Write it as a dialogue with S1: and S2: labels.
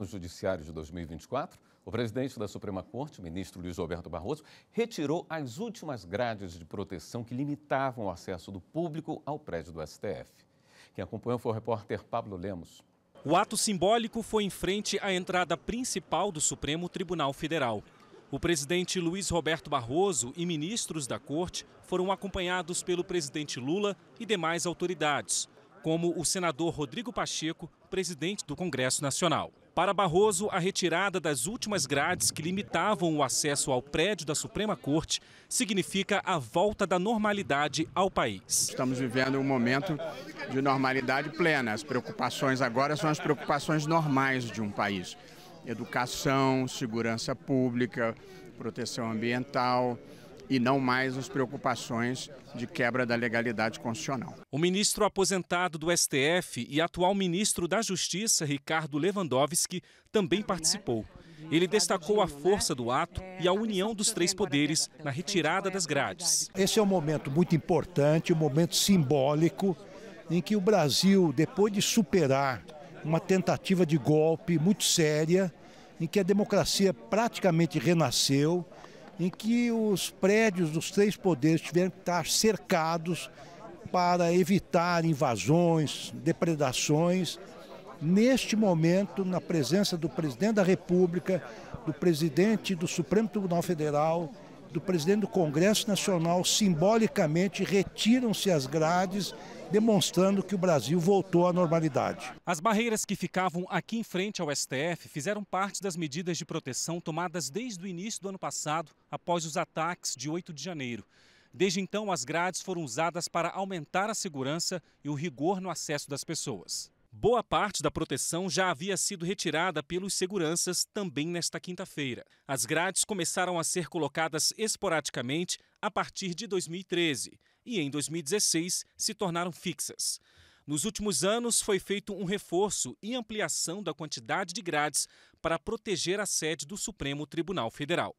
S1: no Judiciário de 2024, o presidente da Suprema Corte, o ministro Luiz Roberto Barroso, retirou as últimas grades de proteção que limitavam o acesso do público ao prédio do STF. Quem acompanhou foi o repórter Pablo Lemos.
S2: O ato simbólico foi em frente à entrada principal do Supremo Tribunal Federal. O presidente Luiz Roberto Barroso e ministros da corte foram acompanhados pelo presidente Lula e demais autoridades, como o senador Rodrigo Pacheco, presidente do Congresso Nacional. Para Barroso, a retirada das últimas grades que limitavam o acesso ao prédio da Suprema
S3: Corte significa a volta da normalidade ao país. Estamos vivendo um momento de normalidade plena. As preocupações agora são as preocupações normais de um país: educação, segurança pública, proteção ambiental e não mais as preocupações de quebra da legalidade constitucional. O
S2: ministro aposentado do STF e atual ministro da Justiça, Ricardo Lewandowski, também participou. Ele destacou a força do ato e a união dos três poderes na retirada das grades.
S4: Esse é um momento muito importante, um momento simbólico, em que o Brasil, depois de superar uma tentativa de golpe muito séria, em que a democracia praticamente renasceu, em que os prédios dos três poderes tiveram que estar cercados para evitar invasões, depredações. Neste momento, na presença do presidente da República, do presidente do Supremo Tribunal Federal, do presidente do Congresso Nacional, simbolicamente retiram-se as grades, demonstrando que o Brasil voltou à normalidade.
S2: As barreiras que ficavam aqui em frente ao STF fizeram parte das medidas de proteção tomadas desde o início do ano passado, após os ataques de 8 de janeiro. Desde então, as grades foram usadas para aumentar a segurança e o rigor no acesso das pessoas. Boa parte da proteção já havia sido retirada pelos seguranças também nesta quinta-feira. As grades começaram a ser colocadas esporadicamente a partir de 2013 e, em 2016, se tornaram fixas. Nos últimos anos, foi feito um reforço e ampliação da quantidade de grades para proteger a sede do Supremo Tribunal Federal.